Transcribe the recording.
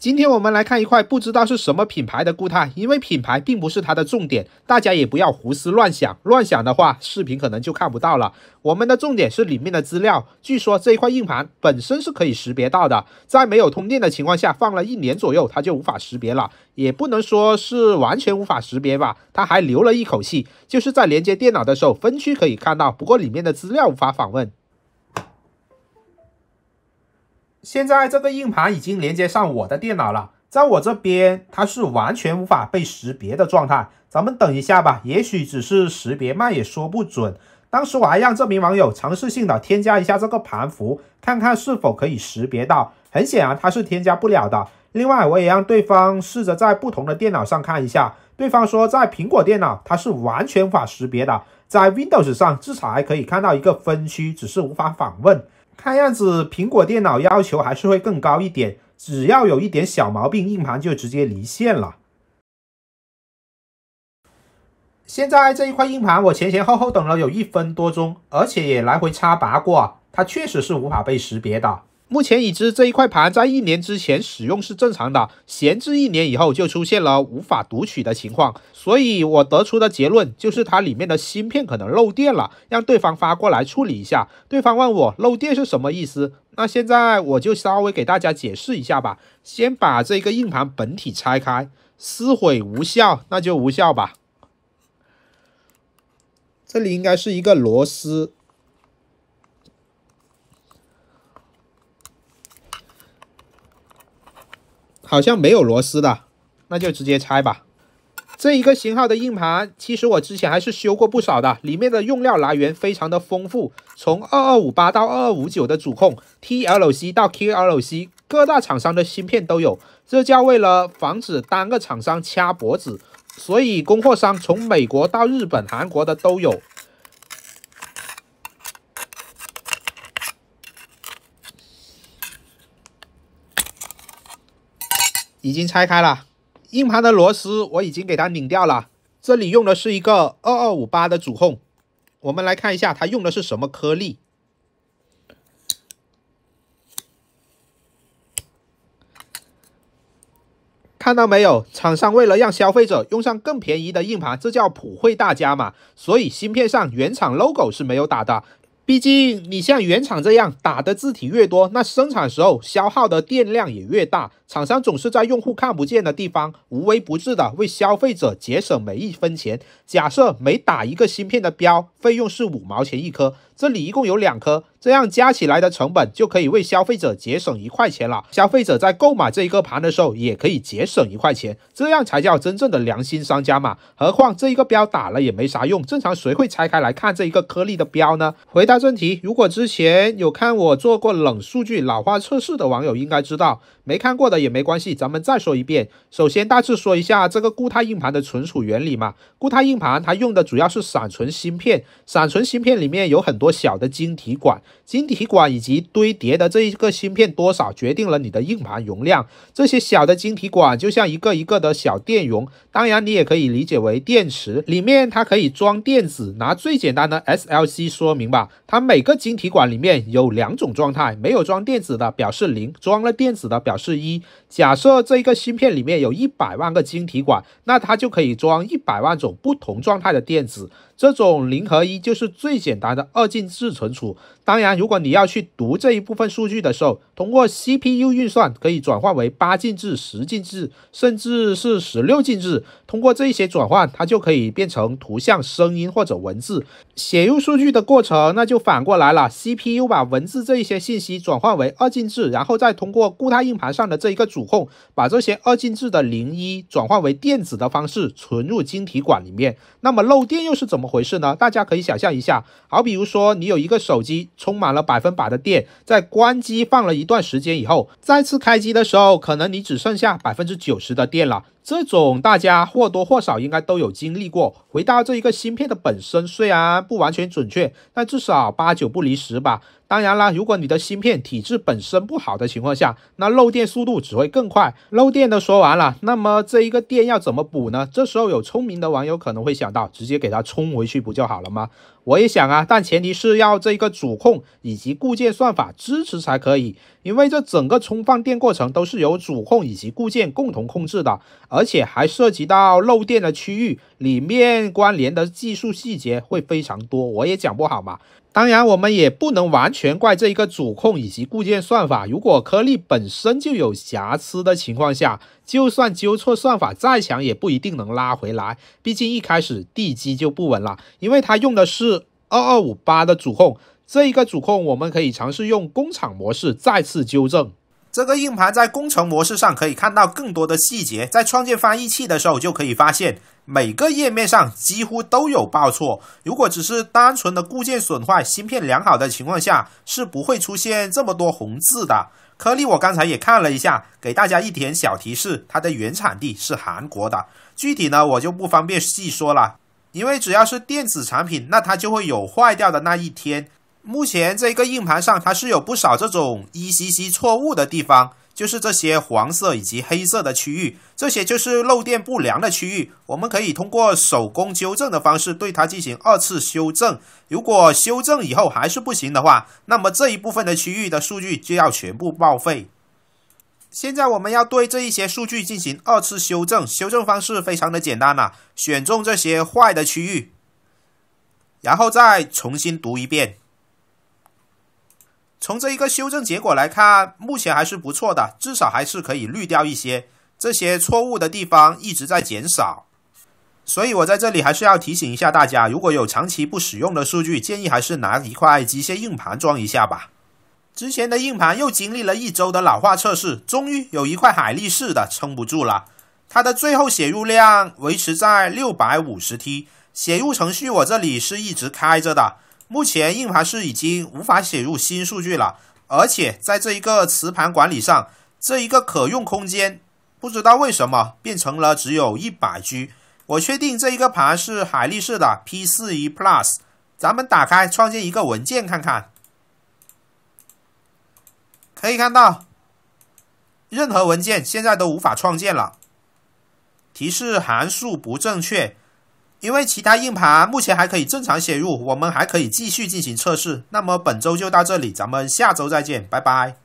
今天我们来看一块不知道是什么品牌的固态，因为品牌并不是它的重点，大家也不要胡思乱想，乱想的话，视频可能就看不到了。我们的重点是里面的资料，据说这一块硬盘本身是可以识别到的，在没有通电的情况下放了一年左右，它就无法识别了，也不能说是完全无法识别吧，它还留了一口气，就是在连接电脑的时候分区可以看到，不过里面的资料无法访问。现在这个硬盘已经连接上我的电脑了，在我这边它是完全无法被识别的状态。咱们等一下吧，也许只是识别慢也说不准。当时我还让这名网友尝试性的添加一下这个盘符，看看是否可以识别到。很显然它是添加不了的。另外，我也让对方试着在不同的电脑上看一下。对方说在苹果电脑它是完全无法识别的，在 Windows 上至少还可以看到一个分区，只是无法访问。看样子，苹果电脑要求还是会更高一点，只要有一点小毛病，硬盘就直接离线了。现在这一块硬盘，我前前后后等了有一分多钟，而且也来回插拔过，它确实是无法被识别的。目前已知这一块盘在一年之前使用是正常的，闲置一年以后就出现了无法读取的情况，所以我得出的结论就是它里面的芯片可能漏电了，让对方发过来处理一下。对方问我漏电是什么意思，那现在我就稍微给大家解释一下吧。先把这个硬盘本体拆开，撕毁无效，那就无效吧。这里应该是一个螺丝。好像没有螺丝的，那就直接拆吧。这一个型号的硬盘，其实我之前还是修过不少的。里面的用料来源非常的丰富，从二二五八到二二五九的主控，TLC 到 QLC，各大厂商的芯片都有。这叫为了防止单个厂商掐脖子，所以供货商从美国到日本、韩国的都有。已经拆开了，硬盘的螺丝我已经给它拧掉了。这里用的是一个二二五八的主控，我们来看一下它用的是什么颗粒。看到没有？厂商为了让消费者用上更便宜的硬盘，这叫普惠大家嘛。所以芯片上原厂 logo 是没有打的。毕竟，你像原厂这样打的字体越多，那生产时候消耗的电量也越大。厂商总是在用户看不见的地方，无微不至的为消费者节省每一分钱。假设每打一个芯片的标费用是五毛钱一颗，这里一共有两颗。这样加起来的成本就可以为消费者节省一块钱了。消费者在购买这一个盘的时候也可以节省一块钱，这样才叫真正的良心商家嘛。何况这一个标打了也没啥用，正常谁会拆开来看这一个颗粒的标呢？回答正题，如果之前有看我做过冷数据老化测试的网友应该知道，没看过的也没关系，咱们再说一遍。首先大致说一下这个固态硬盘的存储原理嘛。固态硬盘它用的主要是闪存芯片，闪存芯片里面有很多小的晶体管。晶体管以及堆叠的这一个芯片多少，决定了你的硬盘容量。这些小的晶体管就像一个一个的小电容，当然你也可以理解为电池里面它可以装电子。拿最简单的 SLC 说明吧，它每个晶体管里面有两种状态，没有装电子的表示零，装了电子的表示一。假设这一个芯片里面有一百万个晶体管，那它就可以装一百万种不同状态的电子。这种零和一就是最简单的二进制存储。当然，如果你要去读这一部分数据的时候，通过 CPU 运算可以转换为八进制、十进制，甚至是十六进制。通过这一些转换，它就可以变成图像、声音或者文字。写入数据的过程那就反过来了，CPU 把文字这一些信息转换为二进制，然后再通过固态硬盘上的这一个主控，把这些二进制的零一转换为电子的方式存入晶体管里面。那么漏电又是怎么？回事呢？大家可以想象一下，好比如说，你有一个手机充满了百分百的电，在关机放了一段时间以后，再次开机的时候，可能你只剩下百分之九十的电了。这种大家或多或少应该都有经历过。回到这一个芯片的本身，虽然不完全准确，但至少八九不离十吧。当然啦，如果你的芯片体质本身不好的情况下，那漏电速度只会更快。漏电都说完了，那么这一个电要怎么补呢？这时候有聪明的网友可能会想到，直接给它充回去不就好了吗？我也想啊，但前提是要这一个主控以及固件算法支持才可以，因为这整个充放电过程都是由主控以及固件共同控制的。而且还涉及到漏电的区域，里面关联的技术细节会非常多，我也讲不好嘛。当然，我们也不能完全怪这一个主控以及固件算法。如果颗粒本身就有瑕疵的情况下，就算纠错算法再强，也不一定能拉回来。毕竟一开始地基就不稳了，因为它用的是二二五八的主控。这一个主控，我们可以尝试用工厂模式再次纠正。这个硬盘在工程模式上可以看到更多的细节，在创建翻译器的时候，就可以发现每个页面上几乎都有报错。如果只是单纯的固件损坏、芯片良好的情况下，是不会出现这么多红字的颗粒。我刚才也看了一下，给大家一点小提示，它的原产地是韩国的，具体呢我就不方便细说了，因为只要是电子产品，那它就会有坏掉的那一天。目前这个硬盘上它是有不少这种 ECC 错误的地方，就是这些黄色以及黑色的区域，这些就是漏电不良的区域。我们可以通过手工纠正的方式对它进行二次修正。如果修正以后还是不行的话，那么这一部分的区域的数据就要全部报废。现在我们要对这一些数据进行二次修正，修正方式非常的简单了，选中这些坏的区域，然后再重新读一遍。从这一个修正结果来看，目前还是不错的，至少还是可以滤掉一些这些错误的地方，一直在减少。所以我在这里还是要提醒一下大家，如果有长期不使用的数据，建议还是拿一块机械硬盘装一下吧。之前的硬盘又经历了一周的老化测试，终于有一块海力士的撑不住了，它的最后写入量维持在六百五十 T，写入程序我这里是一直开着的。目前硬盘是已经无法写入新数据了，而且在这一个磁盘管理上，这一个可用空间不知道为什么变成了只有一百 G。我确定这一个盘是海力士的 P 四一 Plus，咱们打开创建一个文件看看，可以看到任何文件现在都无法创建了，提示函数不正确。因为其他硬盘目前还可以正常写入，我们还可以继续进行测试。那么本周就到这里，咱们下周再见，拜拜。